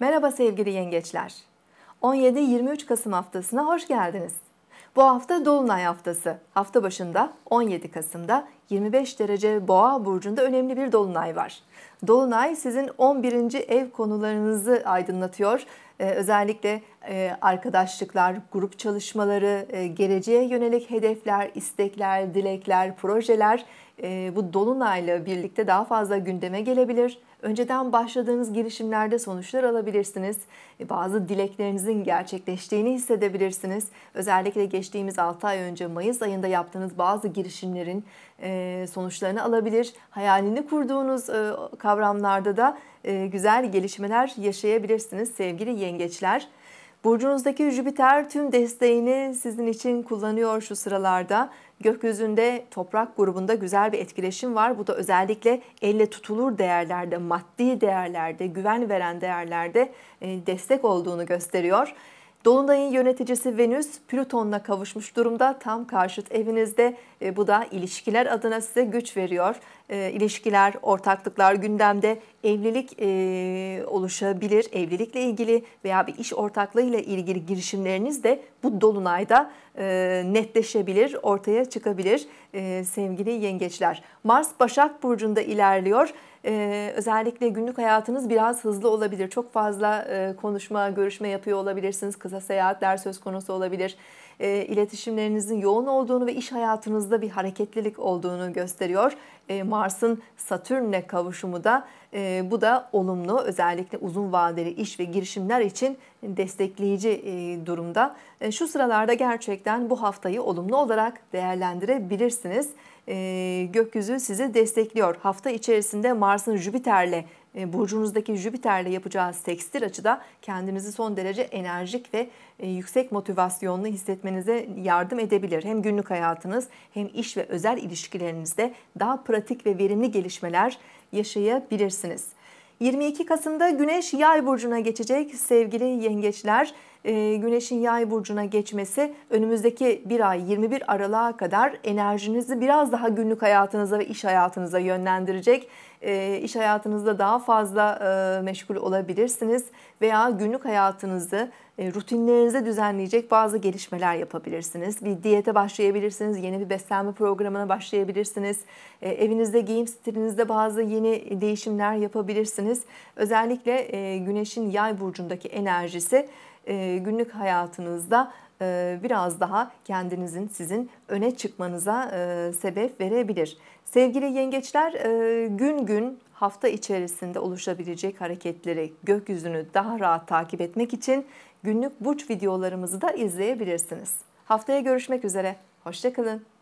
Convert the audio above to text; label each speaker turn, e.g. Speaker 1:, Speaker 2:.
Speaker 1: Merhaba sevgili yengeçler. 17-23 Kasım haftasına hoş geldiniz. Bu hafta Dolunay haftası. Hafta başında 17 Kasım'da 25 derece Boğa burcunda önemli bir dolunay var. Dolunay sizin 11. ev konularınızı aydınlatıyor ee, özellikle e, arkadaşlıklar, grup çalışmaları, e, geleceğe yönelik hedefler, istekler, dilekler, projeler e, bu dolunayla birlikte daha fazla gündeme gelebilir. Önceden başladığınız girişimlerde sonuçlar alabilirsiniz. Bazı dileklerinizin gerçekleştiğini hissedebilirsiniz. Özellikle geçtiğimiz 6 ay önce Mayıs ayında yaptığınız bazı girişimlerin e, sonuçlarını alabilir. Hayalini kurduğunuz e, kavramlarda da e, güzel gelişmeler yaşayabilirsiniz sevgili yengeçler. Burcunuzdaki Jüpiter tüm desteğini sizin için kullanıyor şu sıralarda. Gökyüzünde toprak grubunda güzel bir etkileşim var. Bu da özellikle elle tutulur değerlerde, maddi değerlerde, güven veren değerlerde destek olduğunu gösteriyor. Dolunay'ın yöneticisi Venüs Plüton'la kavuşmuş durumda tam karşıt evinizde. E, bu da ilişkiler adına size güç veriyor. E, ilişkiler, ortaklıklar gündemde evlilik e, oluşabilir. Evlilikle ilgili veya bir iş ortaklığıyla ilgili girişimleriniz de bu dolunayda e, netleşebilir, ortaya çıkabilir e, sevgili yengeçler. Mars Başak Burcu'nda ilerliyor özellikle günlük hayatınız biraz hızlı olabilir. Çok fazla konuşma, görüşme yapıyor olabilirsiniz. Kısa seyahatler söz konusu olabilir e, iletişimlerinizin yoğun olduğunu ve iş hayatınızda bir hareketlilik olduğunu gösteriyor. E, Mars'ın Satürn'le kavuşumu da e, bu da olumlu özellikle uzun vadeli iş ve girişimler için destekleyici e, durumda. E, şu sıralarda gerçekten bu haftayı olumlu olarak değerlendirebilirsiniz. E, gökyüzü sizi destekliyor. Hafta içerisinde Mars'ın Jüpiter'le e, burcunuzdaki Jüpiter'le yapacağınız tekstil açıda kendinizi son derece enerjik ve e, yüksek motivasyonlu hissetmenize yardım edebilir. Hem günlük hayatınız hem iş ve özel ilişkilerinizde daha pratik ve verimli gelişmeler yaşayabilirsiniz. 22 Kasım'da Güneş Yay burcuna geçecek sevgili yengeçler. E, güneş'in yay burcuna geçmesi önümüzdeki bir ay 21 aralığa kadar enerjinizi biraz daha günlük hayatınıza ve iş hayatınıza yönlendirecek. E, iş hayatınızda daha fazla e, meşgul olabilirsiniz veya günlük hayatınızı e, rutinlerinize düzenleyecek bazı gelişmeler yapabilirsiniz. Bir diyete başlayabilirsiniz, yeni bir beslenme programına başlayabilirsiniz. E, evinizde giyim stilinizde bazı yeni değişimler yapabilirsiniz. Özellikle Güneş'in yay burcundaki enerjisi günlük hayatınızda e, biraz daha kendinizin sizin öne çıkmanıza e, sebep verebilir. Sevgili yengeçler e, gün gün hafta içerisinde oluşabilecek hareketleri gökyüzünü daha rahat takip etmek için günlük burç videolarımızı da izleyebilirsiniz. Haftaya görüşmek üzere. Hoşçakalın.